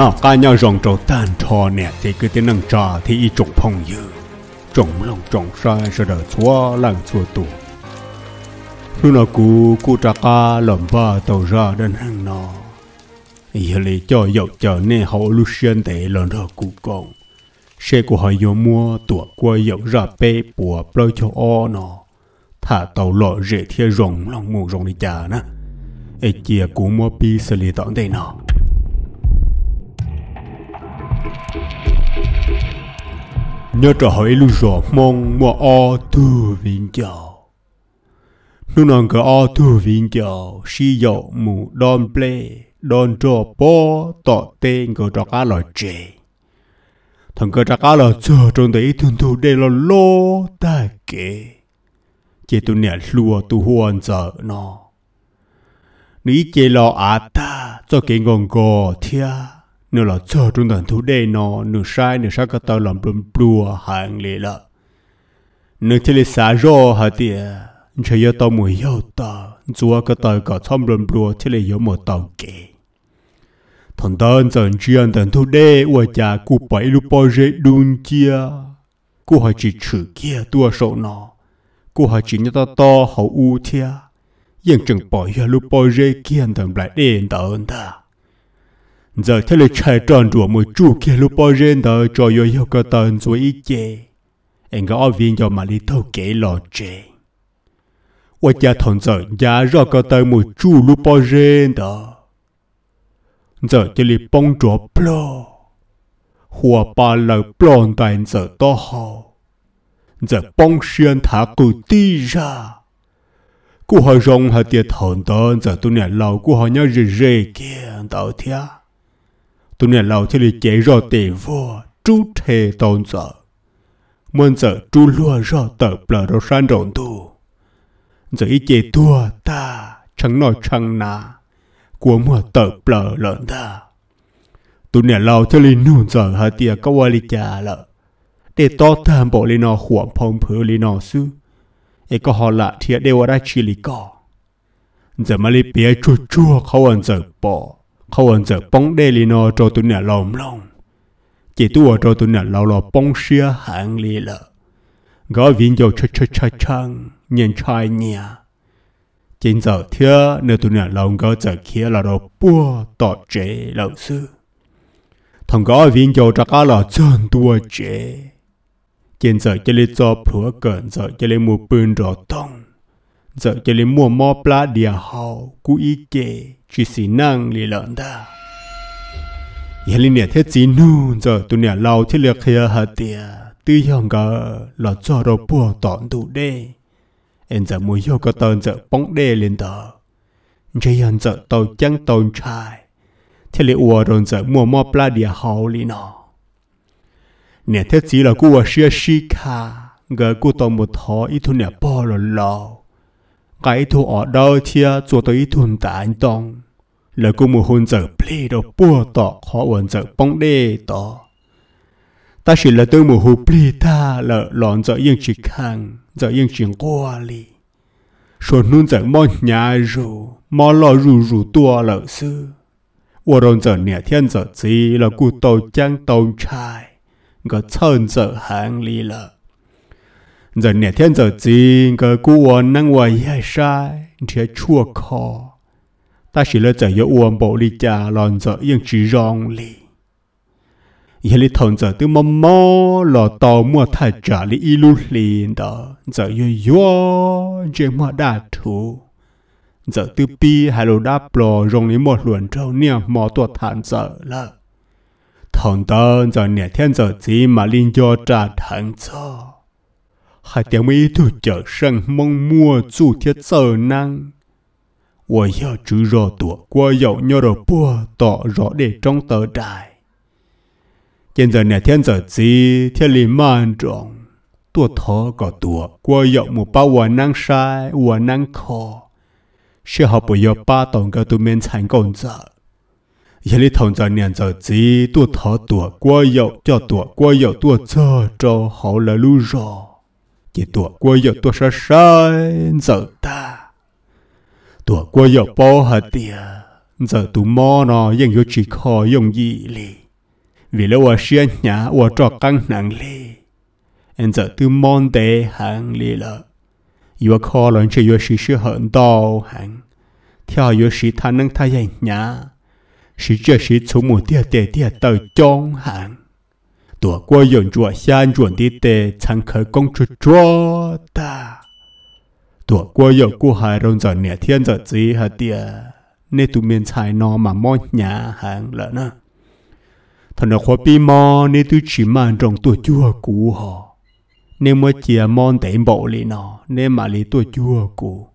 nó cả nhau rong trâu tan thò nè thì cứ tiếng nâng trà thì y trục phong dư trồng lòng trồng ra rồi đỡ xóa làm xua tù lúc nào cú cú trà ca lầm ba tàu ra đến hàng nó giờ lấy cho dọc chờ nè hậu lucian để lần đó cú còn xe của họ vô mua tủa qua dọc ra bê bùa bơi cho o nó thả tàu lọ rễ thia rồng lòng mù rồng đi chà nè ai chia cú mua pi xử lý tọn đây nó nhớ trở lu rõ mong mà o thư vinh chào nó nàng cả o thư vinh chào si dậu mù đòn play đòn trò po tọ tên của trò cá lòi chè thằng cơ trò cá lòi chờ trong đấy thường thủ đây là lô ta kê, chế tu nè lùa tu hoàn giờ nó ní chế lò à ta cho cái ngon gò thia nếu là chờ trung tần thủ đề nó nửa sai nửa sai cái tao làm bùm bùa hàng lệ là nửa chỉ là xả rô hả tiệt chỉ yêu tao mùi yêu ta chúa cái tao cả thăm bùm bùa chỉ là yêu một tao kì thằng đơn dần chuyện tần thủ đề uo cha cụ bảy lúc bao giờ đun chia cụ hỏi chỉ chữ kia tua sổ nó cụ hỏi chỉ nhớ tao to hậu u thia yên chừng bỏ yêu lúc bao giờ kia anh tầm lại đền tao ta giờ thế lịch chạy tròn rùa một chú kia lúc bao rên đó cho yo yo cơ tần rồi ít chê anh có viên cho mà đi thâu kế lò chê và cha thằng giờ giá rõ cơ tần một chú lúc bao rên đó giờ thế lịch bông trò plo hoa ba lợ plon toàn giờ to hào giờ bông xuyên thả cụ ti ra cô họ rong họ tiệt thằng đó giờ tôi nè lâu cô họ nhớ rề rề kia tao thia tu nè lâu cho đi chế rô tỷ vô chú thề tôn sợ muốn sợ chú lùa rô tờ bờ rô san rộn tu giờ ý chế thua ta chẳng nói chẳng nà của mùa tờ bờ lợn ta tu nè lâu cho đi nụ sợ hả tìa có qua đi chà lợ để to tham bộ lên nó huộm phong phứ lên nó sư ấy có họ lạ thiệt đều ở ra chỉ lý cỏ giờ mà lý bia chua chua không ăn sợ bỏ khâu ơn giờ bóng đê li nó cho tụi nè lòng lòng chỉ tu ở cho tụi nè lâu lò bóng xia hạng lì lợ gõ viên dầu chơi chơi chơi chăng nhìn trai nhà chính giờ thưa nửa tụi nè lòng gõ giờ kia là đồ bua tỏ chế lâu sư, thằng gõ viên dầu trả cá là chân tua chế chính giờ chơi li cho phủa cẩn giờ chơi li mua bươn rõ tông giờ cho lên mua mò pla địa hào cú ý kể chỉ xin năng lì lợn ta giờ lên nè thế chỉ nu giờ tụi nè lâu thế liệt khía hả tiệt tư hông gờ là cho đồ bùa tọn tụ đê em giờ mua hiệu cái tên giờ bóng đê lên tờ chỉ hiện giờ tàu chẳng tàu trai thế lệ ua rồi giờ mua mò pla địa hào lì nọ nè thế chỉ là cú ở xia xí ca gờ cú tàu một thó ít thu nè bỏ lò lò cái thu ở đâu thia cho tới thun tàn tông là cô mùa hôn giờ ple đồ bùa tọ khó ổn giờ bóng đê tọ ta chỉ là tôi mùa hôn ple ta là lòn giờ yên chỉ khang giờ yên chỉ qua li số nun giờ mò nhà rù mò lo rù rù tua lợ sư ủa rồi giờ nè thiên giờ gì là cụ tàu trang tàu trai gọi chân giờ hàng li lợ giờ nè thiên giờ gì cơ cua năng ngoài hay sai thế chua khó ta chỉ là giờ yêu uống bộ đi cha lon giờ yên chỉ rong li giờ li thằng giờ từ mò mò lò tàu mua thay trả li ilu liền đó giờ yêu yo chơi mua đa thủ giờ từ pi hay lô đáp lò rong li một luận trâu nè mò tuột thản giờ là thằng ta giờ nè thiên giờ gì mà linh cho trả thằng cho 还点没土脚上梦摸住贴走 năng。我要只 rõ ตัว qua dậu nhớ rõ bùa tỏ rõ để trong tờ đài. Trên giờ này thiên giờ gì thiên lý man trọng. Tua thó có tua qua dậu một bao hòa năng sai hòa năng khó. Sẽ học bởi giờ ba tổng cơ tù men thành công giờ. Giờ lý thông giờ này giờ gì tua thó tua qua dậu cho tua qua dậu tua cho cho họ là lưu chỉ tua qua giờ tua sa sa giờ ta tua qua giờ bao hạt tia giờ tụ mò nó ยัง yo chỉ khó dùng gì li vì lẽ wa xuyên nhà wa trọ căng nặng li anh giờ tụ mòn tệ hàng li lợ yo khó lớn chỉ yo xí xí hận đau hàng theo yo xí thà năng thay nhà xí chơi xí chúng một tia tệ tia tờ chong hàng 躲过永灼山准的的长壳公主捉的，躲过有古海人在哪天在几下的，那都面才那嘛么 nhà hàng 了呢？他那花皮毛，那都只满种多 chúa cũ họ，那么 chia món tẩy bộ li nó，那嘛里多 chúa cũ，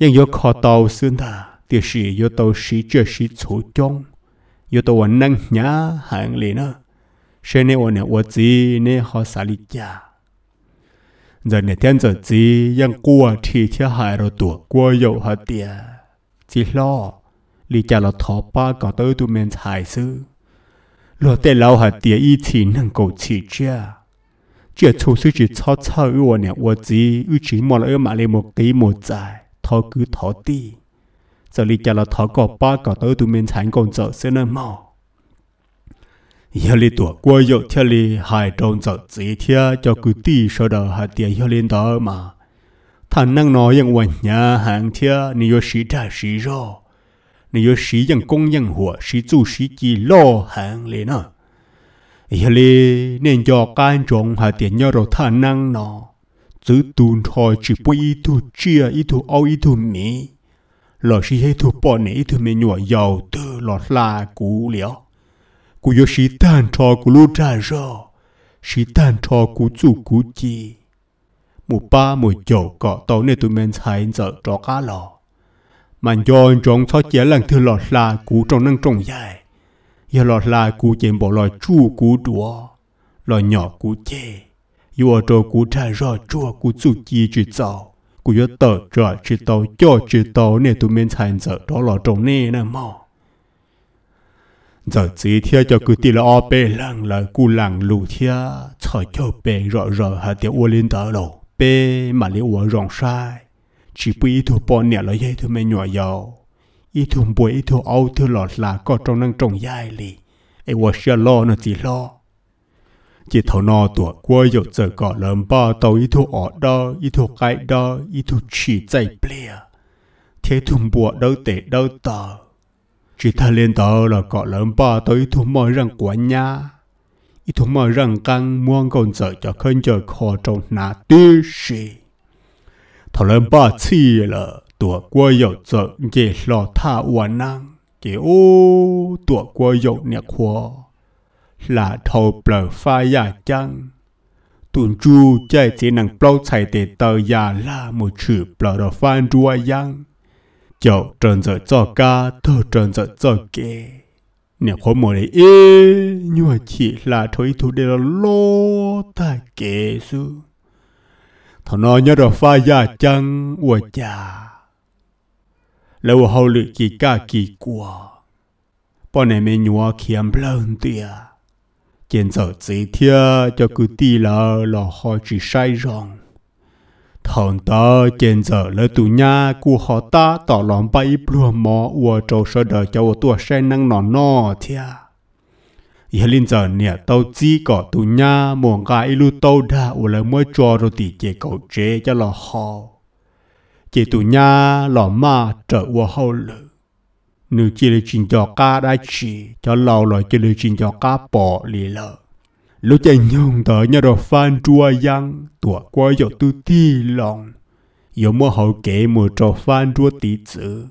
ยัง有靠到孙他，就是有到时这时出中，有到我能 nhà hàng 里呢。sẽ nên one wo zi ne ho sa li cha giờ này thiên giờ zi yang quá thì thiên hại rồi tuổi quá dậu hả tia chỉ lo lý cha là thọ ba có tới tụi mình hại sư lo tê lao hả tia y chỉ năng cầu chỉ cha chỉ chú sư chỉ cho cho ư wo nè wo zi ư chỉ mò là ư mà lê một ký một dài thọ cứ thọ ti giờ lý cha là thọ có ba có tới tụi mình hại còn giờ sẽ nơi mò yêu li tuổi qua giờ theo li hai trong giờ chỉ theo cho cứ tí sau đó hai tiếng yêu lên đó mà thằng năng nói rằng quanh nhà hàng theo nếu có sĩ trả sĩ rồi nếu có sĩ rằng công nhân hùa sĩ chủ sĩ chỉ lo hàng lên à Yêu li nên cho can trọng hai tiếng nhớ rồi thằng năng nó chứ tuôn thôi chỉ bui tu chia ít tu ao ít tu mì lo sĩ hết tu bỏ nè ít tu mì nhọ giàu từ lọt la cũ liao kuyo shi tan cho ku lu ra rơ shi tan cho ku zu ku chi mu ba mu jo ko to ne tu men sai giờ cho cá lò man jo trong cho chế lần thứ lọt là cú trong nâng trong dài giờ lọt là cú chế bỏ lọt chu cú đùa lọt nhỏ cú chế yo cho cú ra rơ chua cú zu chi chỉ dạo cú yo tờ cho chỉ tàu cho chỉ tàu ne tu men sai giờ đó lọt trong nè nè mò giờ chỉ thia cho cứ tì là o bê lăng là cú lăng lù thia cho cho bê rõ rõ hả tiêu ô lên tờ lộ bê mà lý ô rong sai chỉ bù ý thu bò nè là dây thu mê nhỏ dầu ý thu bùi ý thu âu thu lọt là có trong năng trong dài lì ai ô sẽ lo nó chỉ lo chỉ thầu nọ tuổi qua dầu giờ có lầm ba tàu ý thu ở đó ý thu cái đó ý thu chỉ dạy bia thế thùng bùa đâu tệ đâu tờ chỉ ta lên tàu là có lớn ba tới thu mời rằng của nhà, ít thu mời rằng căng muốn còn sợ cho khơi chờ khó trong nà tư sĩ thảo lớn ba chi là tuổi qua dầu sợ dễ lo tha hoàn năng chỉ ô tuổi qua dầu nhạc hoa là thầu bờ pha ya chăng tuần chu chạy chỉ năng bao chạy để tờ ya là một chữ bờ đó phan rua giang chậu trần giờ cho ca thơ trần giờ cho kê nè khó mồi đấy ê chỉ là thôi thu để là lô ta kê sư thọ nhớ rồi pha gia chăng ua cha lâu hậu lự kỳ ca kỳ của bọn này mới nhua khiếm lơn tìa chiến giờ chỉ thia cho cứ tì là lò họ chỉ sai rong thằng ta trên giờ lỡ tụ nha của họ ta tỏ lòng bay bùa mò ua trâu sơ đờ cho ua tua xe năng nọ nọ thia giờ linh giờ nè tao chỉ có tụ nha muộn gà ilu tao đã ua lỡ mới cho rồi tỷ chế cầu chế cho lò họ chế tụ nha lò ma trở ua hậu lử nữ chỉ là trình cho ca đã chỉ cho lò lò chỉ là trình cho ca bỏ lì lợ lu chạy nhung tờ nhà rồi phan chua yang tủa qua cho tu ti lòng giờ mua hậu kể mùa trò phan chua tí chữ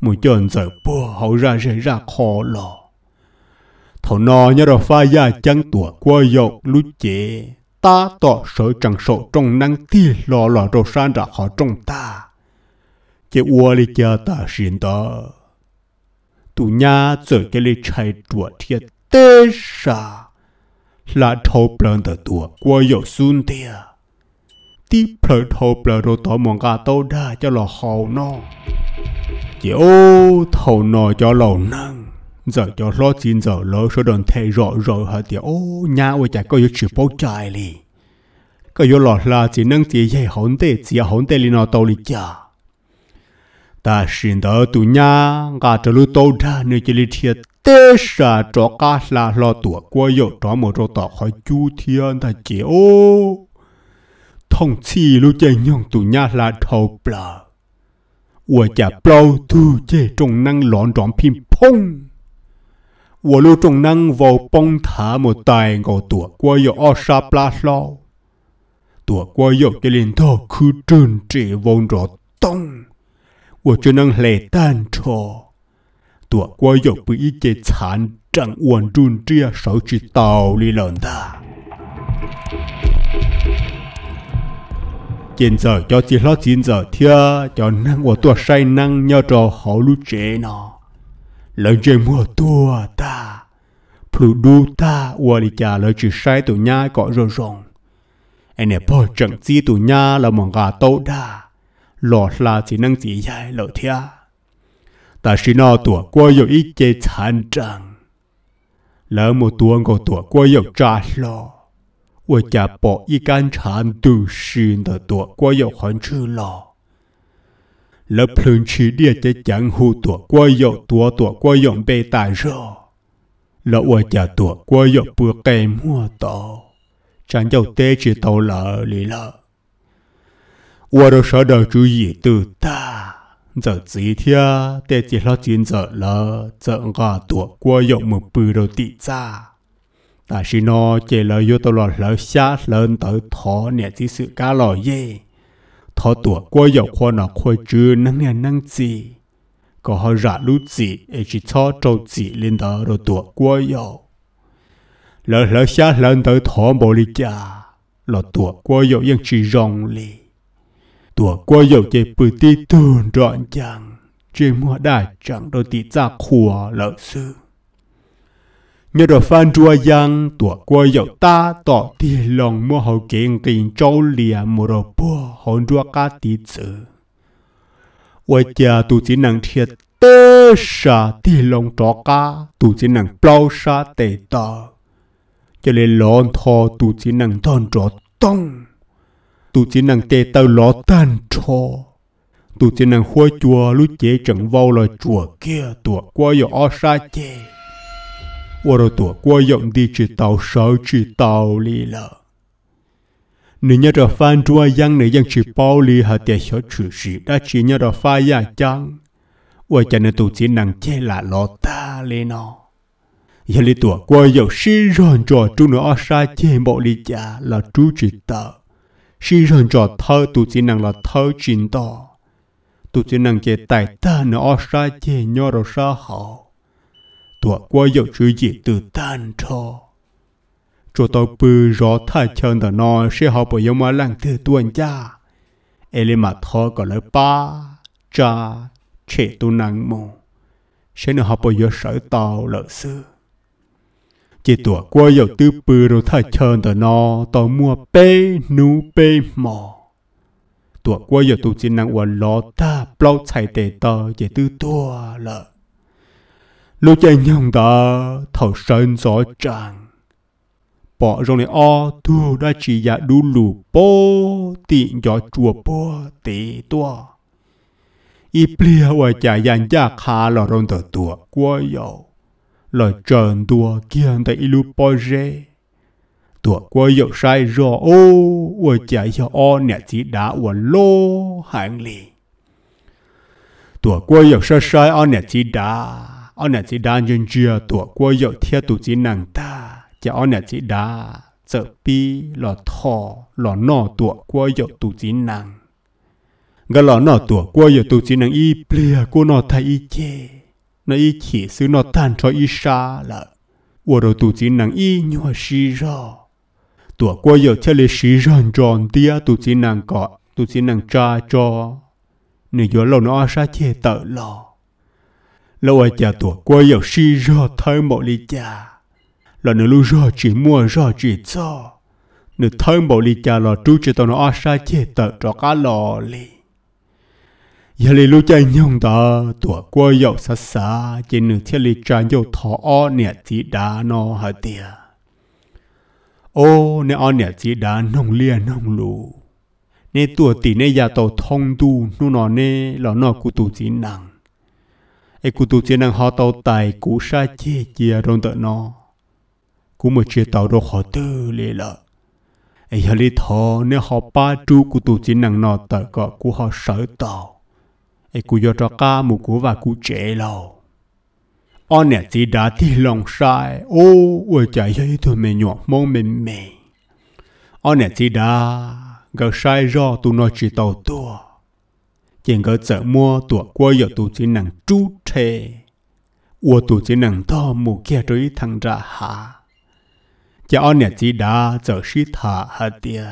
mùa chọn giờ bùa hậu ra rẽ ra khó lò thầu nò nhà rồi pha ya chẳng tủa qua cho lu chế ta tỏ sợ chẳng sợ trong năng ti lò lò rồi san ra họ trong ta chế ua li cha ta xin ta tụ nhà giờ cái li chạy chùa thiệt tê sao là thâu blan tờ tua qua dầu sun tia ti plơ thâu plơ rô tỏ mong gà tâu đa cho lò hào nó chỉ ô thầu nò cho lò năng giờ cho lo chín giờ lo số đơn thề rõ rõ hả thì ô nhà ôi chả có yếu chịu bao trai li có yếu lọt là chỉ nâng chỉ dạy hồn tê chỉ hồn tê li nó tàu li chả ta xin đỡ tụ nhà gà trở lưu tàu đa nơi chỉ li thiệt tê sa cho ca la lo tua qua yêu cho một chỗ tỏ khỏi chú thiên ta chế ô thông chi lu chơi nhong tụ nhà là thầu bờ ủa chả bao tu chơi trong năng lọn trọn phim phong ủa lu trong năng vào bông thả một tài ngồi tua qua yêu ở sa pla lo tua qua yêu cái liền thô cứ trơn trị vòng rõ tông ủa cho năng lệ tan trò ตัวกวยกปีเจฉานจังอวนรุนเจียเสาจิตาวลีหลอนตา chiến giờ cho chỉ lo chiến giờ thia cho năng của tua say năng nhau trò hậu lũ chế nó lời chơi mùa tua ta plu đu ta ua đi cha lời chỉ say tụ nha cọ rồ rồng anh em bỏ trận chi tụ nha là mong gà tấu đa lọt là chỉ năng chỉ dài lỡ thia ta sĩ nó tuổi qua yêu ít chế chán trăng lỡ một tuần có tuổi qua yêu trả lo, lo, bỏ lỡ lương chỉ địa chế chẳng hù tuổi qua dậu tua tuổi qua dậu bê tà rô. Lỡ qua chả tuổi qua dậu bữa kề mua tổ. Chẳng dầu tê chỉ tàu lỡ lì lỡ. Qua đó sở đời chú gì từ ta giờ chỉ thia để chỉ lo chuyện giờ lơ giờ ngà tuột qua dụng một bự đầu tị ra ta chỉ nó chỉ là yêu tao lo lỡ xa lớn tới thọ nè chỉ sự cá lò ye thọ tuột qua dụng qua nó khoa chứ năng nè năng gì có họ rạ lú gì ấy chỉ cho trâu gì lên đó rồi tuột qua dụng lỡ lỡ xa lên tới thọ bồ lì cha lọ tuổi qua chỉ rong lì ตัวก็อยู่เจ็บปืนที่ตื่นร้อนจังจึงมัวได้จังโดยติจากขัวเหล่าซื้อเงี้ยเราฟันจัวยังตัวก็อยู่ตาต่อที่ลองมัวเขาเก่งกินเจ้าเลียมัวเราปัวหอนจัวกาติซื้อว่าจะตัวจีนังเทียเตชาที่ลองจอกาตัวจีนังเปล่าชาเตตาจะเลยหลอนทอตัวจีนังตอนจอต้อง tu chỉ năng tê tao ló tan trò tu chỉ năng khôi chùa lúc chế trận vào là chùa kia tụa qua giờ o sa chê qua rồi tụa qua giọng đi chỉ tao sợ chỉ tao lì lợ nếu nhớ ra phan chùa giang nếu giang chỉ bao lì hà tệ hiểu chữ sĩ đã chỉ nhớ ra pha ya chăng qua cho nên tu chỉ năng chê là ló ta lì nó giờ lì tụa qua giọng sĩ ròn cho chúng nó o sa chê bộ lì cha là chú chỉ tao si rần cho thơ tụ chỉ năng là thơ chín to tụ chỉ năng chế tài ta nó ở xa chế nhỏ rồi xa hậu tụ qua dọc chữ gì từ tan cho cho tao bư rõ thay chân tờ nó sẽ học bởi giống mà lăng từ tuần cha ele mà thơ gọi là ba cha chế tu năng mù sẽ nó học bởi giống sở tao lợi xưa จตัวกวยาตื้อปือเราถ่าเชิญต่อนอต่อมัวเป้หนูเป้หมอตัวกวยาตูจินนางวันล้อตาเปล่าใช่เตตอเจตื้อตัวละลูกใจยองตาเท่าเซนซอจังปอรงในออตัวได้ชียะดูลูโปติยอจัวปัวเตตัวอีเปลี่ยวว่าจยันยากคาหลอรนตัวกวยอ là trần tua kiên tại ilu rê tua qua dậu sai rõ ô ua chạy cho o nè chỉ đá ua lô hạng lì tua qua dậu sai sai o nè chỉ đá, o nè chỉ đá nhân chia tua qua dậu theo tụ chỉ nàng ta cho o nè chỉ đá, sợ pi là thọ là nọ tua qua dậu tụ chỉ nàng gà là nọ tua qua dậu tụ chỉ nàng y plia cô nọ thay y chê 那一起是那探出一杀了，我的肚子能一尿湿热，躲过有这里湿热状的肚子能搞，肚子能扎着，你有老那杀切得了。แล้วว่าจะตัวก็อยากซีรอดทั้งหมดเลยจ้าแล้วนึกรู้รอดจีมัวรอดจีซ้อนึกทั้งหมดเลยจ้าเราดูจะตอนอาชาเจตตรอกาลอเลย giờ lì lúc chơi nhung đó tuổi qua dậu xa xa chỉ nửa thiết lì tràn dậu thọ o nè chỉ đá nó hả tia ô nè o nè chỉ đá nông lia nông lù nè tuổi tỷ nè già tàu thông tu nu nó nè lọ nó cụ tù chỉ nặng ai cụ tù chỉ nặng họ tàu tài cụ sa chê chia rong tợ nó cụ một chia tàu đồ họ tư lì lợ ai giờ lì thọ nè họ ba chú cụ tù chỉ nặng nó tờ cọ cụ họ sợ tàu e cú yo cho ca mù cú và cú che lâu on nè chỉ đã thi lòng sai ô ôi chạy cho tụi mình nhọ mong mình mè on nè chỉ đã gờ sai do tu nó chỉ tàu tua chỉ gờ chợ mua tụi qua giờ tụi chỉ năng chú thề ua tu chỉ năng to mu ke rồi thằng ra hạ cha on nè chỉ đã chợ sĩ thả hả dia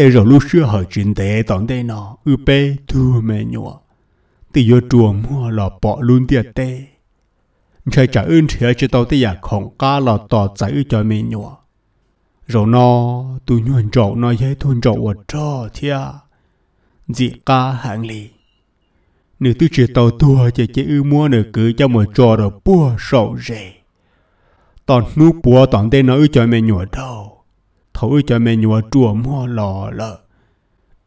แต่เราลูกเชื่อหอจินแต่ตอนได้นออือเป้ทูเมนัวตีโยจัวมัวหล่อปอลุนเตียเต้ใช่จะอื่นเถื่อจะตัวที่อยากของก้าหล่อต่อใจอือจอยเมนัวเรานอตูยวนจอกนอยัยทุนจอกวัดจ่อเทียจีก้าหางลี nữ tư chỉ tàu tua chỉ chỉ ư mua nữ cứ cho một trò rồi bua sầu rề tòn nu bua tòn tên nó ư cho mẹ nhủa đầu thấu cho mẹ nhua chùa mua lò lợ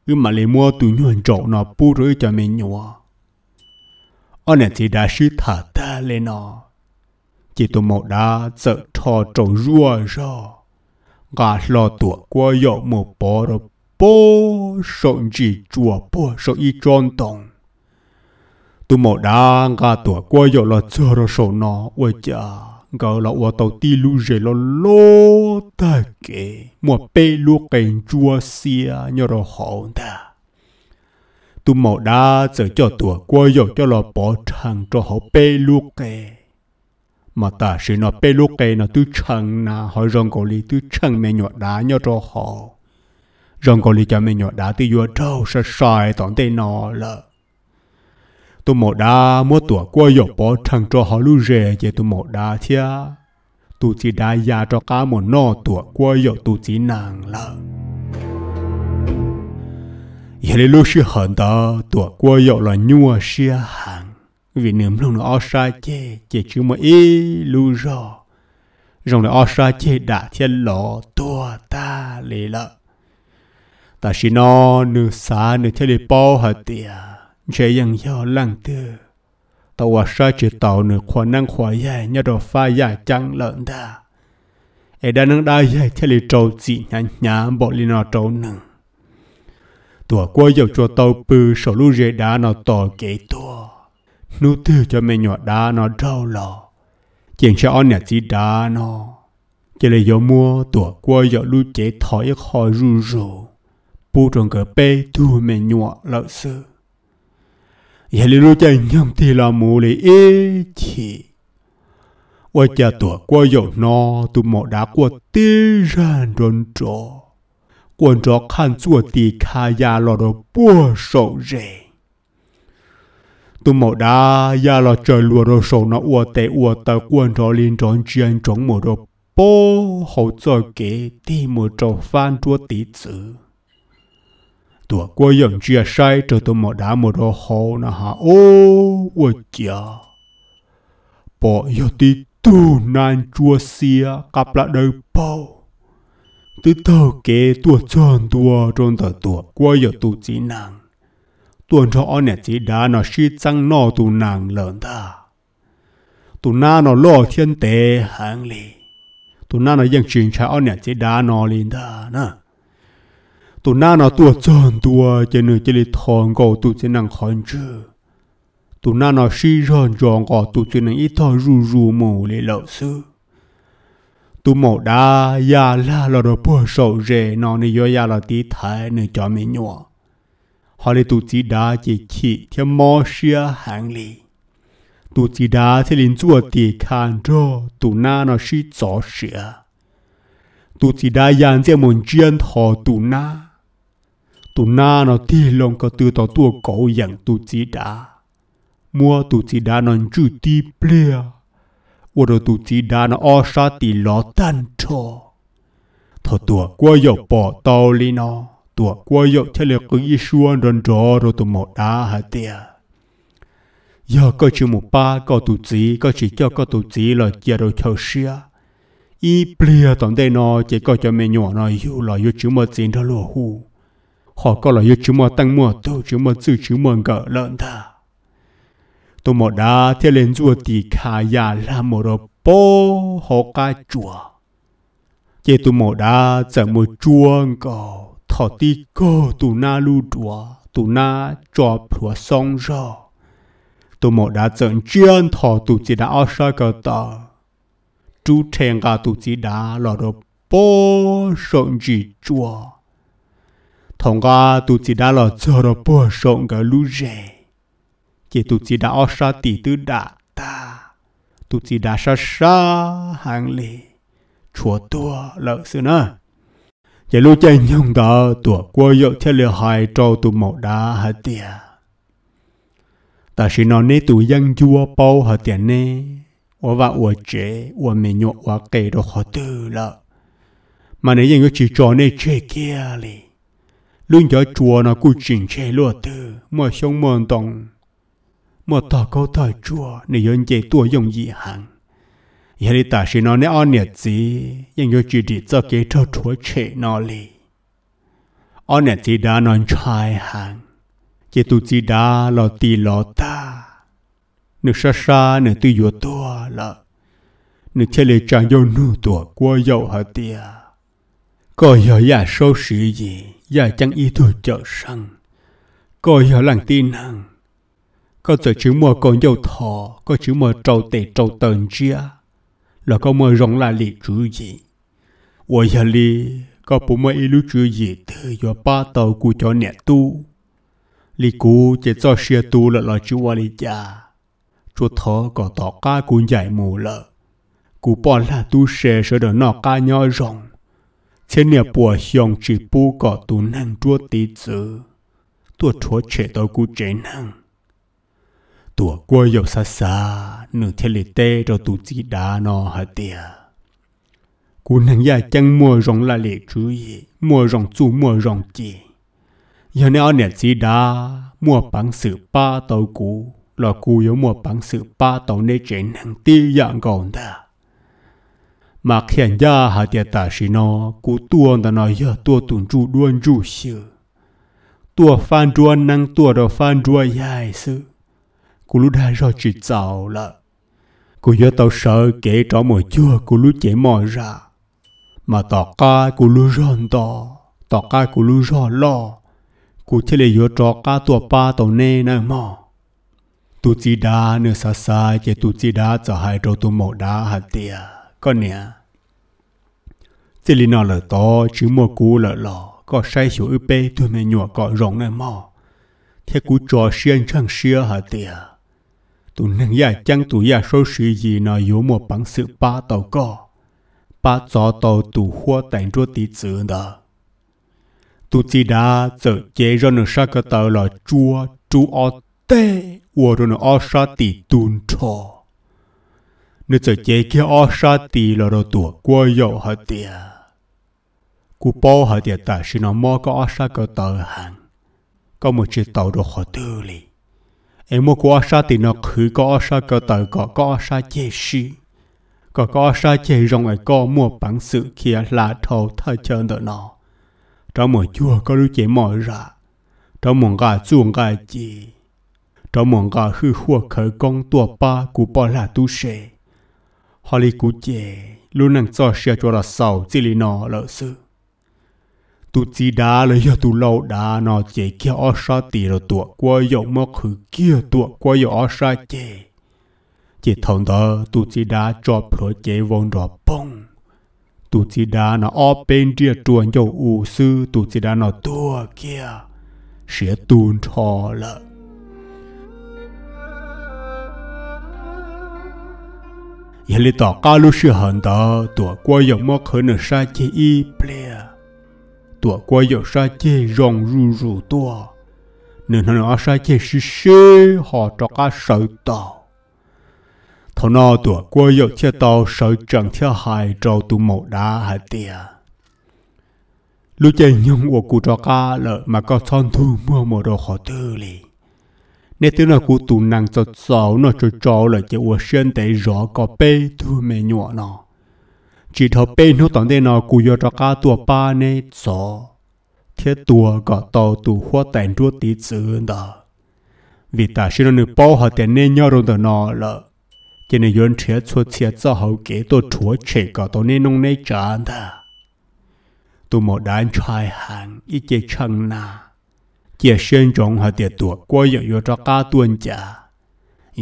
ư mà lấy mua tụi nhuận trộn nó bu rồi cho mẹ nhua ông này thì đã sư thả ta lên nó chỉ tụi một đã sợ thò trộn rùa rồi gà lò tụa qua dọ một bó rồi bố sộn chỉ chùa bố sộn y tròn tổng tụi một đã gà tụa qua dọ là chưa rồi sổ nó ôi chà gạo là ua tàu ti lu rể lo lo ta kê mua bê lu cảnh chua xia nhờ rồi hồn ta tu mỏ đá chờ cho tuổi quay dầu cho lò bỏ thằng cho họ bê lu kê mà ta sẽ nói bê lu kê nó tu chẳng na hỏi rong cổ lý tu chẳng mẹ nhỏ đá nhờ cho họ rong cổ lý cho mẹ nhỏ đá tu vừa trâu sợ sài tỏn tê nó lợ tôi mò đa mua tuổi qua dọc bỏ thằng cho họ lưu rè về tôi mò đa thia tôi chỉ đa già cho cá một nọ tuổi qua dọc tôi chỉ nàng là giờ lấy lúc sư hận ta tuổi qua dọc là nhua xia hàng vì niệm lúc nó sai chê chê chứ mà ý lưu rồi rong là sai chê đã thiên lộ tua ta lì lợ ta chỉ nó nửa xa nửa thiên lì bao hả tiệt chế yang yo lang tư tao wa sa chỉ tàu nửa khoa năng khoa ya nhớ đồ pha ya chẳng lợn đa ở đa năng đa ya thế li trâu chỉ nhá nhá bộ li nó trâu nâng tua qua dầu cho tàu bự sổ lu rễ đá nó tỏ kế tua nụ tư cho mẹ nhỏ đá nó đau lò chuyện cho ông nhà chỉ đá nó chỉ là dầu mua tua qua dầu lu chế thỏi khỏi rù rù bu trong cờ bê thu mẹ nhỏ lợn sư. 也里路见娘提拉姆里一起。我家ตัวกว่าอยู่นอตุหมอดากว่าตีรันรนจอกวนจอขันจัวตีคายาหลอดปัวส่งเรตุหมอดายาหลอดเจอลัวรส่งนออวเตอวตะกวนจอลินจอนเจียนจงหมอดปัวเขาจอเกตีหมอจอฟันจัวตีจือตัวก็ยังเชียใช้เจอตัวหมอดาหมอดอหอนะฮะโอ้วจ้าปอยติตูนานจัวเสียกับละเดเป่าตัวเธอเกตัวจนตัวจนตัวตัวก็ยังตัวจีนางตัวเธอเนี่ยจีดาเนาะชีจังนอตัวนางเลินตาตัวนางเนาะล่อเทียนเตหังลีตัวนางเนาะยังชินชาเนี่ยจีดาเนาะลินตานะ tụ na nó tụ chọn tụ chỉ nửa chỉ là thon gò tụ chỉ năng khẩn chứ tụ na nó xí ròn ròn gò tụ chỉ năng ít thọ rù rù mù lệ lậu sư tụ mổ đa ya la là đồ bơ sầu rề nó nè yo ya là tí thái nè cho mình nhỏ họ lệ tụ chỉ đa chỉ chỉ theo mò xia hàng lì tụ chỉ đa thì linh chúa tì khan cho tụ na nó xí chó xia tụ chỉ đa yàn theo muốn chuyên thọ tụ na tụ na nó thi lòng có từ tỏ tua cổ dạng tụ chỉ đã mua tụ chỉ đã nó chú ti plea ô đồ tụ chỉ đã nó o sa tì lọ tan cho thọ tua qua dọc bỏ tàu li nó tua qua dọc chơi lệ cứ y xuân đòn rõ rồi tụ một đá hả tia giờ có chữ một ba có tụ chỉ có chỉ cho có tụ chỉ là giờ đồ chờ xia y plea tổng đây nó chỉ có cho mẹ nhỏ nó hiểu là yêu chữ một tiền đó lô họ có là yêu chú mà tăng mà tôi chú mà chữ chú mà gỡ lợn ta tôi mà đã thế lên chùa thì khá ya là một đồ bố họ cả chùa chế tôi mà đã chẳng một chùa gỡ thọ tí cô tụ na lu đùa tụ na cho phùa xong rồi tôi mà đã chẳng chuyên thọ tụ chỉ đã ở sao cả tờ chú thèn cả tụ chỉ đã là đồ bố sống gì chùa thông qua tu chỉ đã là chờ đó bỏ sống cả lũ rẻ chỉ tu chỉ đã ở sa tỷ tư đã ta tu chỉ đã sa sa hàng lì chùa tua lỡ sự nữa chỉ lúc chạy nhung đó tuổi qua yếu theo lừa hai trâu tu mộ đá hả tia ta chỉ nói nế tu dân chua bao hả tia nế ở và ở chế ở mình nhọ ở kề đó khó tư lợ mà nếu như chỉ cho nế chế kia liền lưng giờ chùa nó cũng chỉnh chế lúa từ mà sống mòn đồng mà ta câu thời chùa nên yên chế tuổi dùng dị hẳn, giờ đi ta sẽ nói nè ăn nhật gì nhưng giờ chỉ đi cho cái cho chùa chế nó li ăn nhật gì đã nói trai hàng chỉ tu chỉ đã lo tì lo ta nước xa xa nửa tư yếu tua là nước chơi lệ trang yêu nụ tua qua dậu hả tia có yếu ya sâu sĩ gì và dạ chẳng y thừa chợ rằng coi ở làng tin hàng có thể chữ mơ còn dầu thọ có chữ mơ trâu tệ trâu tần chia là có mơ rộng là lì chữ gì ôi giờ lì có bố mơ y lúc chữ gì từ do ba tàu của cho nẹ tu lì cú chỉ cho xe tu là lo chữ hoa lì cha chúa thọ có tỏ ca cũng dạy mù lợ cú bỏ là tu xe sợ đỡ nọ ca nho rộng 千年不想只不过都能做弟子，多错切到古只能。ตัวกลัวอยู่ซาซาหนึ่งเทเลเตเราตุจีดานอฮะเตียกูนั่งยาจังมัวรองละเลจุยมัวรองจู่มัวรองจียาเนี่ยเนี่ยจีดามัวปังสือป้าตัวกูหลอกกูอยู่มัวปังสือป้าตัวในเจนหังตีอย่างก่อนเด้อ mà khen ra hà tiệt ta sĩ nó cú tuôn ta nói giờ tua tụng trụ đuôn trụ sự tua phan đuôn năng tua đó phan đuôn dài sự cú lúc đã rồi chỉ giàu là cú giờ tao sợ kể trỏ mồi chua cú lúc chế mồi ra mà tỏ ca cú lúc ròn tỏ tỏ ca cú lúc ròn lo cú chỉ lấy giờ trọ ca tua pa tàu nè năng mò tu chỉ đá nửa xa xa chế tu chỉ đá cho hai trâu tu mỏ đá hạt tiệt có nè chỉ lý nọ lỡ to chứ mua cú lỡ lò có say số ư bê tôi mẹ nhủa có rộng này mò thế cú trò xiên chẳng xia hả tìa tụ nâng ya chẳng tụ ya số sự gì nọ yếu một bằng sự ba tàu có, ba gió tàu tụ hoa tành chúa tí chữ đó tụ chỉ đã tự chế ra nó sa cái tàu là chúa chúa ở tê, ở rồi nó ở sa tí tùn trò nếu giờ chế kia ở sa tì là đồ tuổi qua dậu hả tiệt cú bao hả tiệt ta xin nó mò có ở sa cơ tờ hàng có một chiếc tàu đồ khó tư lì em mua qua sa tì nó khử có ở sa cơ tờ có có ở sa chế sĩ có có ở sa chế rong ấy có mua bằng sự kia là thầu thay chân đỡ nó trong một chùa có lưu chế mọi ra trong một gà chuồng gà gì trong một gà hư hua khởi công tua ba của bỏ là tu sẻ họ lì cú chè luôn nàng cho xe cho là sau chỉ lì nó lỡ sự tu chỉ đá là do tu lâu đá nó chè kia ở sa tì là tuột qua dòng mất khử kia tuột qua dòng ở sa chè chè thằng đó tu chỉ đá cho pro chè vòng đỏ bông tu chỉ đá nó ở bên kia chuồn dầu u sư tu chỉ đá nó tua kia sẽ tuôn trò lợn 也里打嘎路是很大，躲过有么可能杀鸡一不了，躲过有杀鸡让入入多，能能阿杀鸡是谁好着嘎手到？他那躲过有铁刀手整条海找都冇打海的。lúc chơi nhung của cụ trò ca lợ mà có son thu mua một đồ khó tư liền nè tiếng nào cụ tụ năng cho cháu nó cho cháu là chỉ ở sân để rõ có bê thu mẹ nhỏ nó chỉ thọ bê nó tổng tế nó cú do cho cá tua ba nè cháu thế tua có tàu tụ hoa tàn rua tí chữ đó vì ta xin nó nữ bao họ tiền nên nhau rồi nó là cho nên yên chia chua chia cho hậu kế tôi chúa chỉ cả tôi nên nông nay chán ta tụ một đàn trai hàng ít chế chăng nào chia sinh trọng hạt tiệt tuổi qua giờ yo cho cá tuần trả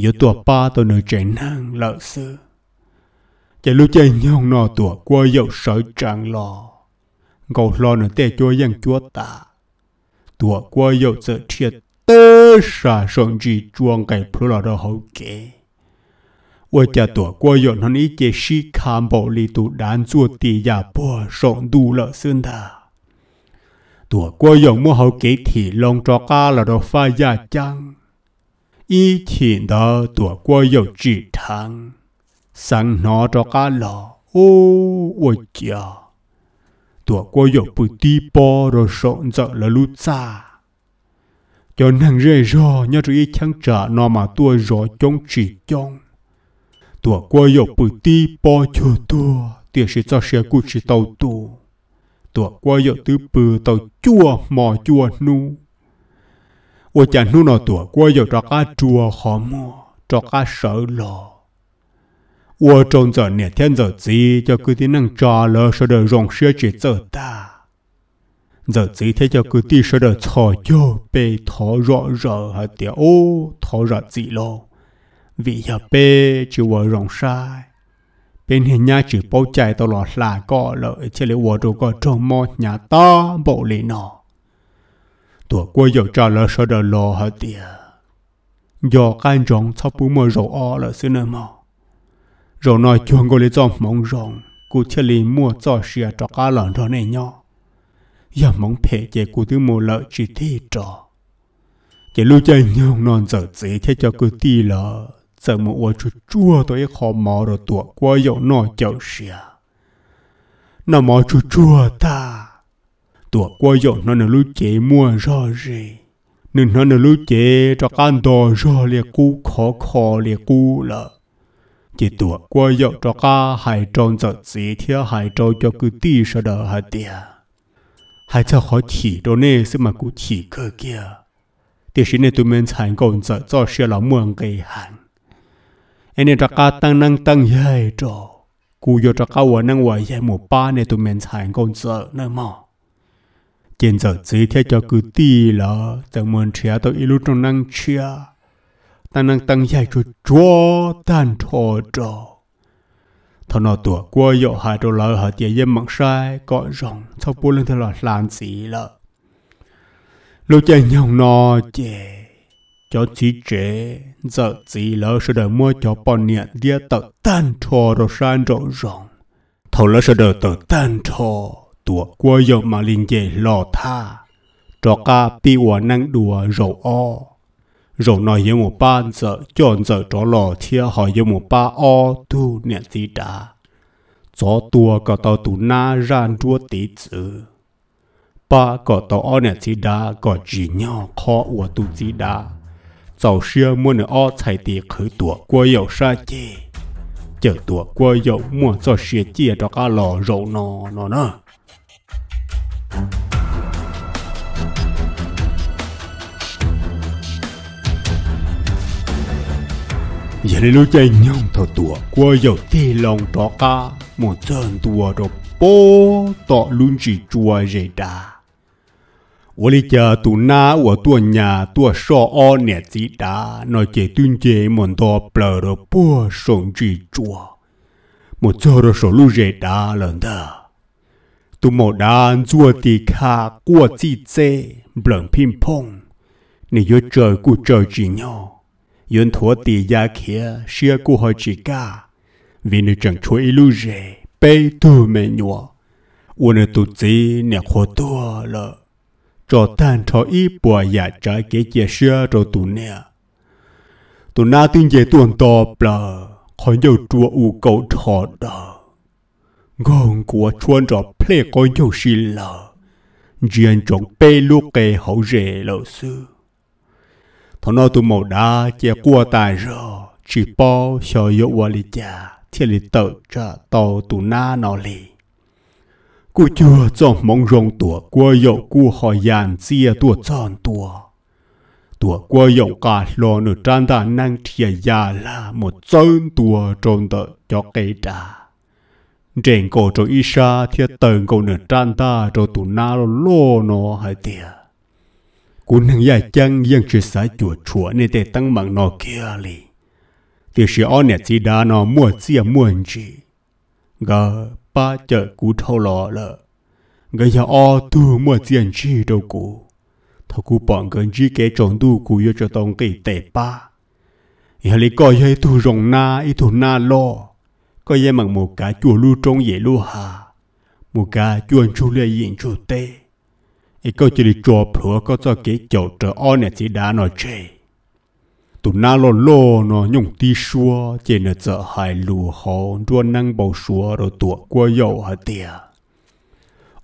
yo tuổi ba tôi nơi trẻ năng lợ sư chạy lúc chạy nhau nọ tuổi qua giờ sợ trạng lò gầu lo nữa tê chúa dân chúa ta tuổi qua giờ sợ thiệt tê sa sống chỉ chuông cái pro lò đó hậu kế, kế 我家多过有那一节是看保利都难做地下破，上度了生的。ตัวก็ยังมัวเขาเกถีลงจอกาละดอกฟ้ายาจังอีถิ่นดอตัวก็ยังจีทางสังนอจอกาลอโอ้วจ้าตัวก็ยังปุตีปอรสนจะละลุจ้าจนหังเรื่อยรอเนี่ยจะอีช่างจะนอมาตัวรอจงจีจงตัวก็ยังปุตีปอชัวตัวเดี๋ยวจะเสียกูจีเตาตัว tua qua yo tu pu tàu chua mò chua nu ô cha nu nó tua qua yo ra cá chua khó mò cho cá sợ lò ô trông giờ nè thiên giờ gì cho cứ tí năng trò lơ sợ đời rong xưa chỉ giờ ta giờ chỉ thế cho cứ tí sợ đời thò yo bê thò rõ rỡ hả tiệt ô thò rõ gì lo vì giờ bê chỉ vợ rong sai bên hình nhà chỉ bố chạy tao lọt là có lợi chỉ lấy vợ đồ có trông mò nhà to bộ lý nọ tuổi quê giờ cho lời sợ đời lo hả tìa giờ can rộng sau bữa mơ rộng ở là xin em mà rồi nói chuyện gọi lý do mong rộng cụ chỉ lý mua cho xe cho cá lần rồi này nhá giờ mong phê chế cụ thứ mua lợi chỉ thi trò chỉ lưu chơi nhau non giờ dễ thế cho cụ ti lợi 怎么我去做对好毛的多，我有那就是啊。那么去做它，多我有那那路节目上是，你那那路节这干多热烈苦可可烈苦了。chỉ tuổi qua dậu cho ca hai tròn giờ gì thì hai tròn cho cứ ti sợ đỡ hai tia hai cho khó chỉ đồ nè sự mà cũng chỉ cơ kia thì xin này mình thành công giờ cho sẽ là muôn cái hàng ene traka tăng năng tăng ye trò cú yo traka wa năng wa ye một ba ne tu men sai con sợ nơi mà trên giờ chỉ theo cứ ti là tăng muốn chia tôi ilu trong năng chia tăng năng tăng ye cho chúa tan thọ trò thằng nó tuổi qua yo hai trò lỡ hả tiệt ye mặn sai có rồng sau buôn lên theo là làm gì lỡ lúc chơi nhau nó chơi cho chỉ trẻ giờ chỉ lỡ sẽ đợi mua cho bọn nhện địa tờ tan trò rồi san rõ rộng thầu lỡ sẽ đợi tờ tan trò tua qua giờ mà linh dễ lò tha cho ca pi quả năng đùa rầu o rầu nói với một ba giờ chọn giờ cho lò thia hỏi với một ba o tu nhện gì đã cho tua có tàu tu na ran chúa tí chữ ba có tàu o nhện gì đã có chỉ nhau khó của tu gì đã 早些莫能二彩的可多，过有啥节，就多过有莫早些节这个老肉呢呢呢。giờ đây lúc chơi nhông thọ tua qua dầu tê lòng đó ca một chân tua đó bó tọ luôn chỉ chua dễ đà 我哩家都拿我多 nhà 多少二年级大，那些东西们都不了不送去做，我做的手路热大了的。tôi mò đàn rùa tì khà của chi chê bẩn phim phong nếu yo trời của trời chỉ nhau yến thua tì gia xia của họ chỉ cả vì nếu chẳng chúa ilu rề bê tu mẹ nhỏ uốn tu chỉ nè khó tua lợ cho tan cho ý bùa ya dạ trái kế chia sẻ cho tu nè tu na tin về tuần to bờ khỏi dầu chua u cầu thọ đờ gồm của chuan trò ple có dầu xì lờ riêng chọn bê lúc kề hậu rể lỡ sư thằng nó tu màu đá chia qua tài rồi chỉ bao sợ dầu qua lì cha thiên lì tờ cho tàu tu na nó lì cô chưa cho mong rong tủa qua dậu cô hỏi dàn chia tủa chọn tủa tủa qua dậu cả lo nửa trang ta năng thìa già là một chân tủa trong tợ cho cây trà trên cổ cho Isha thì tần cổ nửa trang ta cho tu na lo lo nó hay tìa cú nâng dài chân dân chỉ xã chùa chùa nên tệ tăng mạng nó kia lì thì sẽ ở nè chỉ đa nó mua chia mua gì gờ ba chợ cú thâu lọ lợ ngày ra o tu mua tiền chi đâu cú thâu cú bọn gần chi kế tròn tu cú yêu cho tông kỳ tệ ba giờ lấy coi hay tu rồng na y tu na lo coi ye mặn một cá chùa lu trong dễ lu hà một cá chùa chu lê yên chu tê y câu chỉ đi chùa phửa có cho kế chậu trở o này chỉ đã nói chê tụ na lo lo nó nhung tí xua chỉ nó sợ hai lù hồ đua nang bầu xua rồi tụ qua dầu hả tia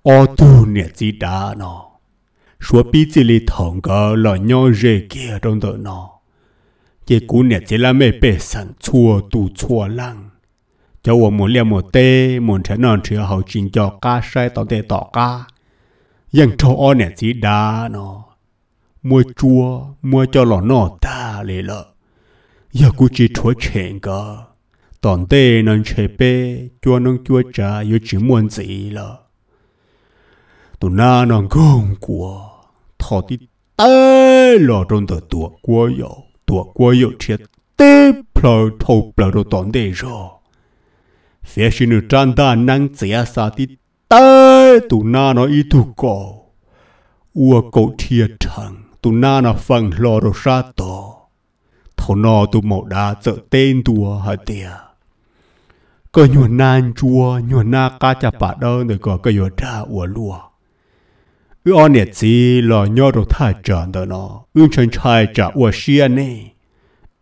ô tu nè chỉ đá nó xua bí chỉ li thòng gỡ lo nhau rề kia trong tờ nó chỉ cú nè chỉ là mẹ bể sẵn chua tụ chua lăng cho 我们两亩地，门前那车好进叫家晒到地到家，人抽二年子大呢。mua chua mua cho lò nọ ta lệ lợ giờ cô chỉ chúa chuyện cơ toàn tê nên chế bê chua nâng chua cha yêu chỉ muốn gì lợ tụi na nâng công của thọ tí tê lò trong tờ tụa quá yếu tụa quá yếu chết tê plờ thâu plờ đồ toàn tê rồi phía xin được trang ta năng trẻ xa tí tê tụi na nó ý tụ cổ ua cậu thiệt thằng tu na na phẳng lò ro ra to thầu nò tu mộ da trợ tên tu hả tia cơ nhuần nan chua nhuần na ca cha bà đơn rồi có cơ nhuần ra ủa lùa ư o nè gì lò nhò đồ thay tròn đó nó ư chân trai trả ủa xìa nè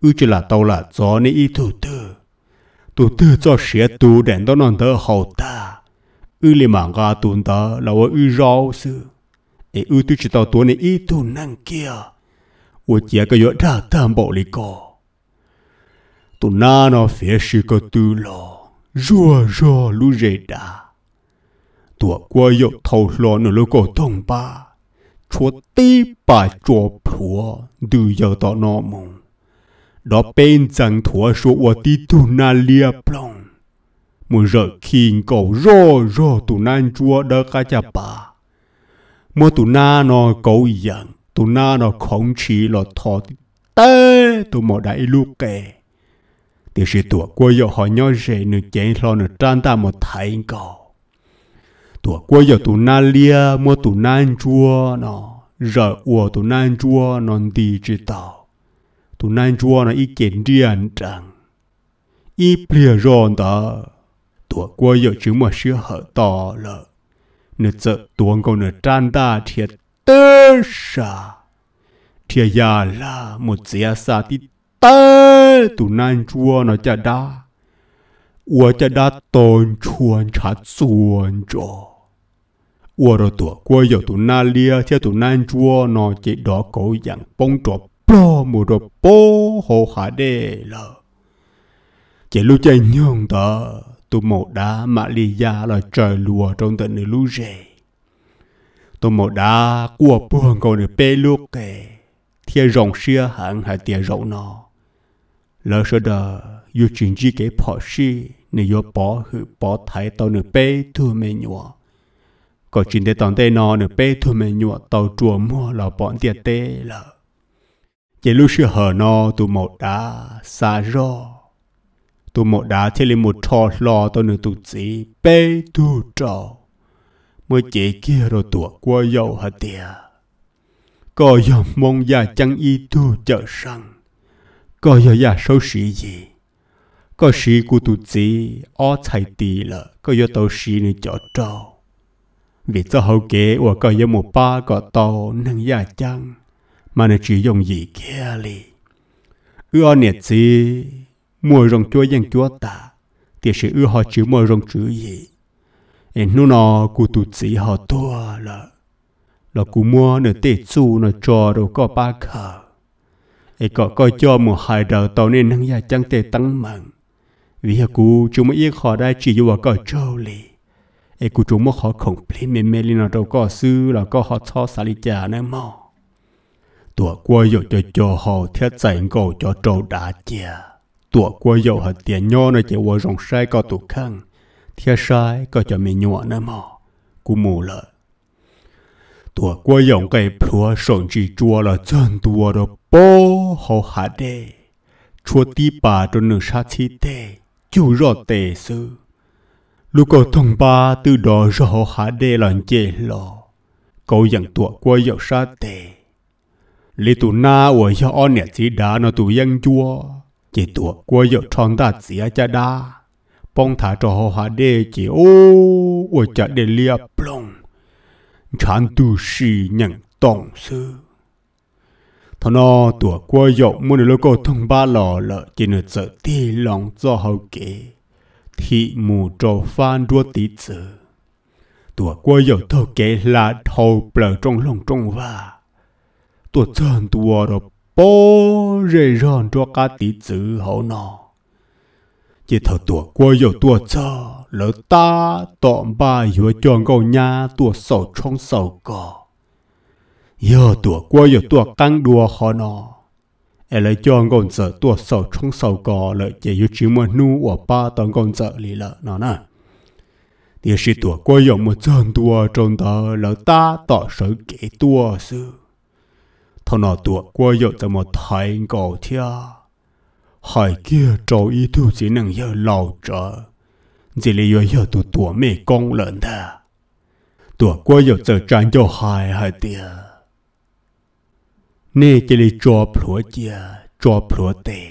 ư chỉ là tàu là gió nè ít thủ tư tu tư cho xìa tu đèn đó nó đỡ hậu ta ư lì mạng gà tuần ta là ủa ư rau sư e ư tu chỉ tao tuần này ít tu năng kia ủa chia cái yếu đã tam bộ lý co tu na nó phía sư có tu lo rùa rùa lu rê đã tua qua yếu thầu lo nó lo có thông ba chúa tê ba chúa phùa từ giờ tao nó mong đó bên chẳng thua số ủa tí tu na lia plong một giờ kinh cậu rô rô tu nan chúa đã cả chả bà mua tụ na nó cầu giận tụ na nó không chỉ là thọ tê tụ mỏ đại lúc kề thì sự tụ quay giờ họ nhớ rể nửa chén lo nửa trang ta một thấy cầu tụ quay giờ tụ na lia mua tụ na chua nó giờ ủa tụ na chua nó đi chỉ tàu tụ na chua nó ít kiến điện trăng, ít plei ròn đó tụ quay giờ chúng mà sửa hở to lợi nửa chợ tuồng câu nửa tràn ta thiệt tơ sa thiệt ya là một dĩa sa tí tơ tụ nan chua nó chả đa ua chả đa tôn chuồn chả chuồn cho ua rồi tụ qua giờ tụ na lia theo tụ nan chua nó chỉ đó cổ dạng bông trộp pro mù rồi bố hồ khả đề là chỉ lưu chơi nhường ta tu mộ đá mạ lì gia là trời lùa trong tận nơi lũ rể tu mộ đá của buồn còn được bê lúc kề thiên rộng xia hẳn hay tiền rộng nó lỡ sơ đờ dù chuyện gì cái phỏ xi nếu dù bỏ hử bỏ thái tàu nửa bê thua mê nhua có chuyện để tòn tê nó nửa bê thua mê nhua tàu chùa mua là bọn tiền tê lỡ chỉ lúc xưa hờ nó tu mộ đá xa rồi tu mộ đá thế li một trò lò tôi nửa tụ chỉ bê tu trò mới chỉ kia rồi tụa qua dầu hả tìa có dòng mong già chăng y tu chợ sang có giờ già sâu sĩ gì có sĩ của tụ chỉ ó thầy tì lợ có giờ tàu sĩ này chợ trâu vì cho hậu kế của có giờ một ba có tàu nâng già chăng mà nó chỉ dùng gì kia li ưa nhiệt gì mùa rồng chúa dân chúa ta thì sự ưa họ chữ mùa rồng chữ gì em nô nó của tụt sĩ họ tua là là cụ mua nửa tê chu nửa trò đồ có ba khờ ấy có coi cho một hai đầu tàu nên năng gia chẳng tê tăng mừng vì hả cụ chúng mới yêu họ đã chỉ vào có châu lì ấy cụ chúng mới họ không lên mê mê lên nó đâu có sư là có họ cho xả lý trà nữa mò tuổi qua rồi cho cho họ thiết dành cầu cho trâu đá chè ตัวกัวโยหัดเตียนย่อนะเจวรองไส้ก็ตุกข้างเทียไส้ก็จะมีหนวนะหมอกูมูละตัวกัวหยงไก่พลัวส่งจีจัวละจนตัวดอโปหอหาเดชัวตีป่าจนหนึ่งชาชีเตจู่รอเตซื้อลูกก็ต้องปาตื้อดอรอหาเดหลังเจหลอก็ยังตัวกัวหยงชาเตลิตุนาอวยยอเนี่ยจีดาเนาะตัวยังจัว chị tụa qua giờ tròn ta xía cha đa bông thả trò họ hạ đê chị ô ô chả đê lia plong chán tu sĩ nhận tổng sư thọ nó tụa qua giờ muốn được cô thông ba lò lợ chỉ nửa sợ ti lòng do hậu kế thị mù trò phan đua tí sợ tụa qua giờ thọ kế là thầu bờ trong lòng trong và tụa chân tụa rồi bố rể ròn cho cá tí chữ hậu nọ chỉ thở tua qua yêu tua chờ lỡ ta tọm ba yêu chọn gầu nhà tua sầu trong sầu cỏ yêu tua qua yêu tua căng đua họ nọ e lại chọn gầu giờ tua sầu trong sầu cỏ lỡ chỉ yêu chỉ muốn nu ở ba tọm gầu giờ lì lỡ nó nè thì sự tua qua yêu một chọn tua trong đó lỡ ta tỏ sự kỹ tua xưa thằng nào tuổi qua giờ tao mà thấy cầu thia hải kia trâu ý thu chỉ năng giờ lâu chỉ là giờ giờ tụi tuổi mẹ con lợn thà qua giờ giờ trang cho hai hai tia nè chỉ là cho phủa chia cho phủa tệ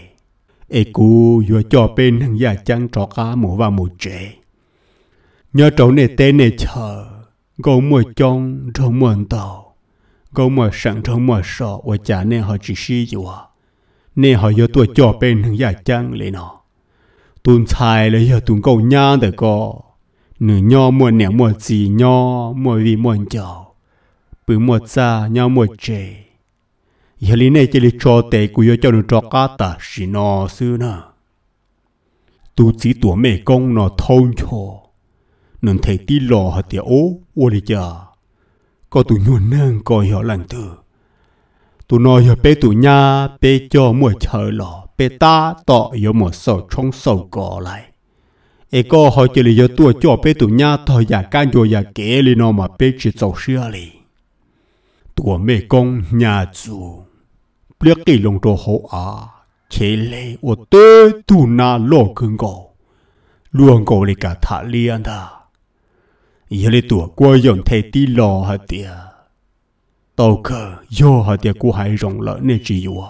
ê cú vừa cho bên thằng già chăng trọ cá mũ và mũ trẻ nhớ trâu nè tê nè chờ gấu mùa chong rau mùa tàu câu mà sẵn trong mà sợ và chả nên họ chỉ xí chứ à nên họ giờ tuổi cho bên thằng già chăng lấy nó tuần xài lấy giờ tuần câu nhang để co nửa nho mua nẻ mua gì nho mua vì mua chảo bự mua xa nho mua chè giờ lý này chỉ lý cho tệ của giờ cho nó cho cá ta xí nó xưa nữa tu chỉ tuổi mẹ công nó thâu cho nên thấy tí lò hạt tiệt ố ô đi chờ có tụi nhuần nâng coi họ lần từ tụi nó họ bé tụi nhà bé cho mùa chờ lọ bé ta tọ yo mùa sầu trong sầu cỏ lại e có họ chỉ là tua cho bé tụi nhà thôi giả can rồi giả kế li nó mà bé chỉ sầu xưa li tụi mẹ công nhà chủ biết kỳ lòng đồ hộ à chế lệ ô tê tụi na lọ cưng gò luôn gò li cả thả li anh giờ lê tuổi qua dòng thầy tí lo hả tia tàu cơ do hả tia của hải rộng lỡ nè chỉ yùa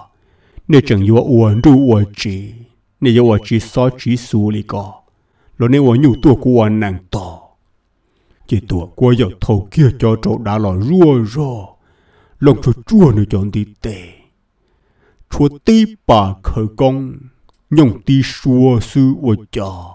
nè chẳng yùa ua rù ua chỉ nè yùa ua chỉ xó chỉ xù lì cò lỡ nè ua nhủ tùa của nàng tò chỉ tuổi qua dòng thầu kia cho chỗ đã lò rùa rò lòng cho chua nữa chọn đi tệ chúa tí bà khởi công nhông tí xua sư ua chò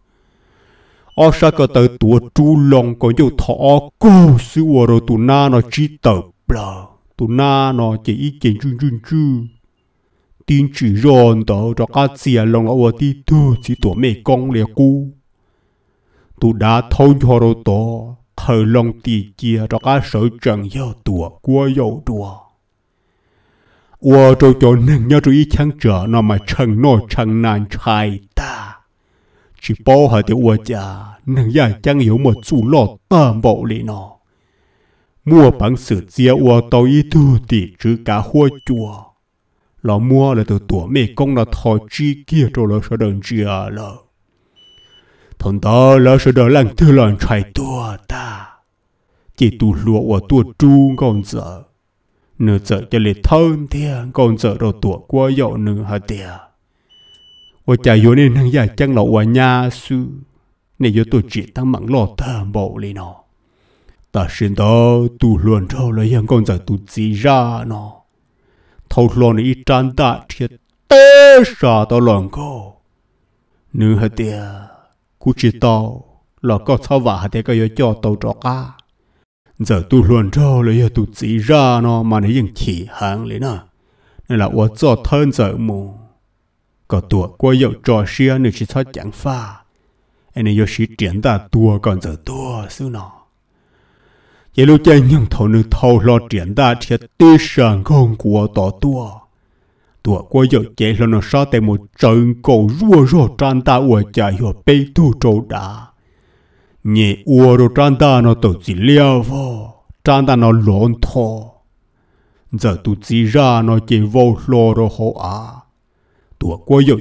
ở sa cơ tới tua tru lòng có nhiều thọ cô sư ở rồi tu na nó chi tờ bờ tụ na nó chỉ ý kiến chun chun chun tin chỉ ròn tờ cho cá chia à lòng ở ti tu chỉ tụ mẹ con lẹ cu tu đã thâu cho rồi tờ khởi lòng tì chia cho cá sở trần yêu tụ qua yêu đùa ủa cho cho nên nhớ chú ý chẳng trở nó mà chẳng nó chẳng nàn chai ta chỉ bao hà tiểu ua cha nàng dài chẳng hiểu một chú lọt tạm bộ lì nó mua bằng sự chia ua tàu y thu tỷ cả hoa chùa lọ mua là từ tuổi mẹ công là thò chi kia rồi là sợ đơn chia lợ thằng ta là sợ đơn làng thư làng chạy ta chỉ tu lụa ua tua trung còn giờ nửa giờ cho lệ thân thiêng còn giờ rồi tuổi qua dậu nửa hà tiệt 我家有人能也将老我 nhà su nên yo tôi chỉ tăng mạng lo thờ bộ lên nó ta xin đó tu luôn cho lấy hàng con giờ tu chỉ ra nó thâu luôn ít trăn ta thiệt tê sa tao lòng cô nữ hả tia cú chỉ tao là có sao vả hả tia cái yo cho tao cho cả giờ tu luôn cho lấy tu chỉ ra nó mà nó vẫn chỉ hàng lên à nên là tôi cho thân giờ mù có tua qua dậu trò xia nữa chỉ thoát chẳng pha anh ấy yoshi triển ta tua còn giờ tua sư nó chỉ lúc chơi nhưng thầu nữ thầu lo triển ta thiệt tư sản không của tỏ tua tua qua dậu chế lo nó sao tại một trận cầu rùa rùa tràn ta ua chạy hiểu bê tu trâu đá nhẹ ua rồi ta nó tổ chỉ liều vô tràn ta nó lộn thô giờ tu chỉ ra nó chỉ vô lo rồi hổ à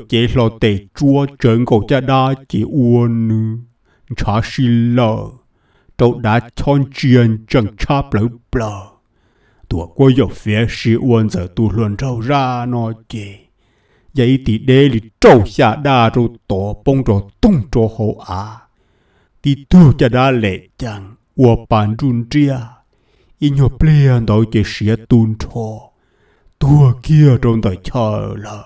chế lo cha cha đa đã chọn chuyện chẳng cha bờ bờ. Tụi cô dọc phía sĩ uôn giờ tụ luận rau ra nó chê. Vậy thì đê lì trâu xa đa rô tổ bông rô tung cho hậu à Thì tu cha đa lệ chẳng ua bàn run tria. Y nhộp lê anh chế chê tuôn tùn trô. kia rôn đời chờ lờ.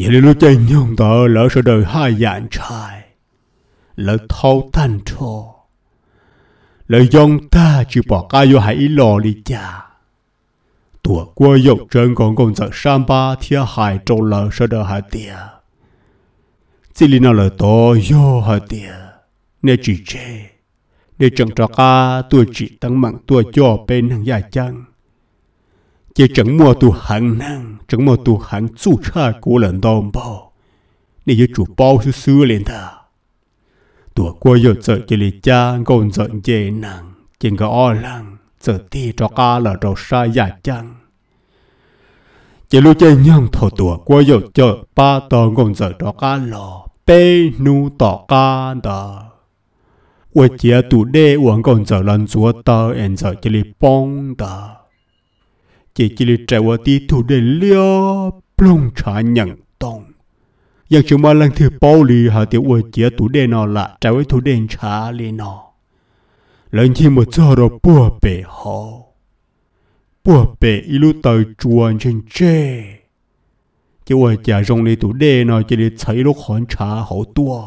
Vậy nên nó chen nhông tờ lỡ sợ đời hai dạng trai. Lỡ thâu thanh trò. Lỡ dòng ta chỉ bỏ ca vô hãy lò lì chà. Tùa qua dọc trên còn còn giật sam ba thia hài trâu lỡ sợ đời hai tìa. Chỉ lì nào to vô hai tìa. Nè chỉ chê. Nè chẳng trò ca tùa chỉ tăng mạng tùa cho bên hàng dài chăng chỉ chẳng mua tu hàng năng chẳng mua tu hàng chú cha của lần đồng bào nên giờ chủ bao sư sư lên ta tuổi qua giờ giờ chỉ là cha còn giờ dễ năng, chỉ có o lăng giờ thi cho ca là cho sai giả chăng chỉ lúc chơi nhang thọ tuổi qua giờ giờ ba tờ còn giờ cho ca lò bê nu tọ ca đờ. đó 我姐都得我跟着人做到，现在这里帮的。chỉ chỉ lì trẻ qua tí thủ đề liêu plong trả nhận tông giang chúng mà lần thứ bao lì hà tiểu qua chỉ thủ đề nó là trả với thủ đề trả lì nó lần khi mà giờ rồi bùa bè họ bùa bể ilu tới chuồn trên chê chỉ qua chả rong lì thủ đề nó chỉ lì thấy lúc hòn trả hậu tua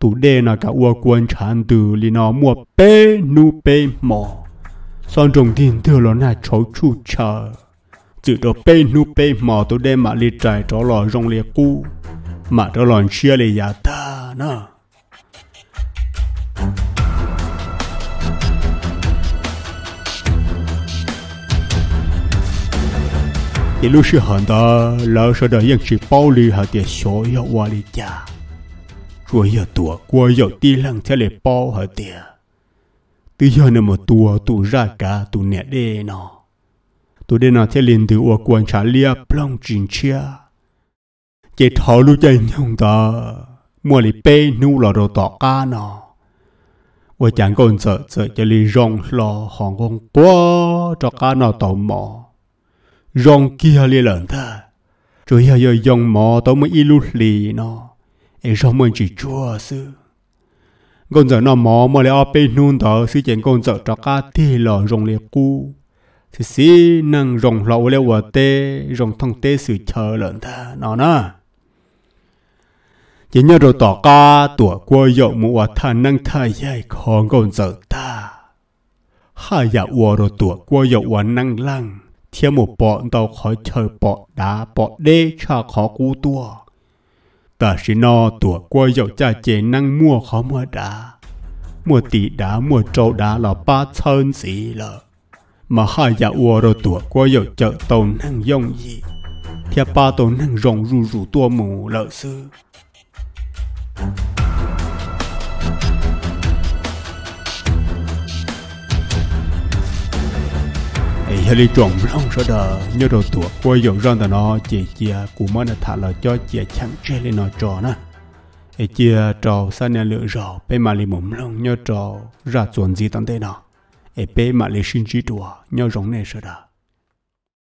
thủ đề nó cả qua quan trả từ lì nó mua bè nu bè mò son rồng thiên thừa lo na chỗ chu chờ từ đó bê nu bê mò tôi đem mà li trái cho lo rong liệt cu mà đó lòn chia li giả ta nữa thì lúc xưa hẳn ta là sợ đời yên bao lì hả tiền số yêu hoa lì cha rồi yêu tuổi lăng theo lệ bao hả tiền từ giờ nó mà tua tu ra cả tu nè đê nó tu đê nó theo liền từ ua quan trả lia plong trình chia chế thọ lu chạy nhung ta mua lì pe nu lò đồ tọ ca nó ua chẳng còn sợ sợ cho lì rong lò hòn con quá cho ca nó tò mò rong kia lì lợn ta rồi giờ giờ dòng mò tao mới ilu lì nó ấy rong mình chỉ chua xưa con giờ nó mò mà lại ôp nun thở sư chuyện con giờ cho cá thì lò rồng liệt cu thì xí năng rồng lò leo vợ tê rồng thông tê sư chờ lợn ta nó nè chỉ nhớ rồi tỏ ca tuổi qua dậu mùa à thần năng thay dạy con con giờ ta hai giờ dạ ua rồi tuổi qua dậu ua à năng lăng thiên một bọn tàu khỏi chờ bọn đá bọn đê cha khó cú tua ta sẽ no tủa qua dạo cha chế năng mua khó mua đá mua tỷ đá mua trâu đá là ba chân gì lợ mà hai dạ ua rồi tuổi qua dạo chợ tàu năng dông gì thì ba tàu năng rồng rù rù tua mù lợ sư ấy hệ lý trọng rong sợ đờ nhớ đầu tuổi quay dòng rong tao nó chị chia cụ mới là thả lời cho chị chẳng chơi lên nó trò nè ấy chia trò sa nè lựa rò bé mà lý mồm rong nhớ trò ra chuẩn gì tăng thế nào ấy bé mà lý sinh trí trùa nhớ rong này sợ đờ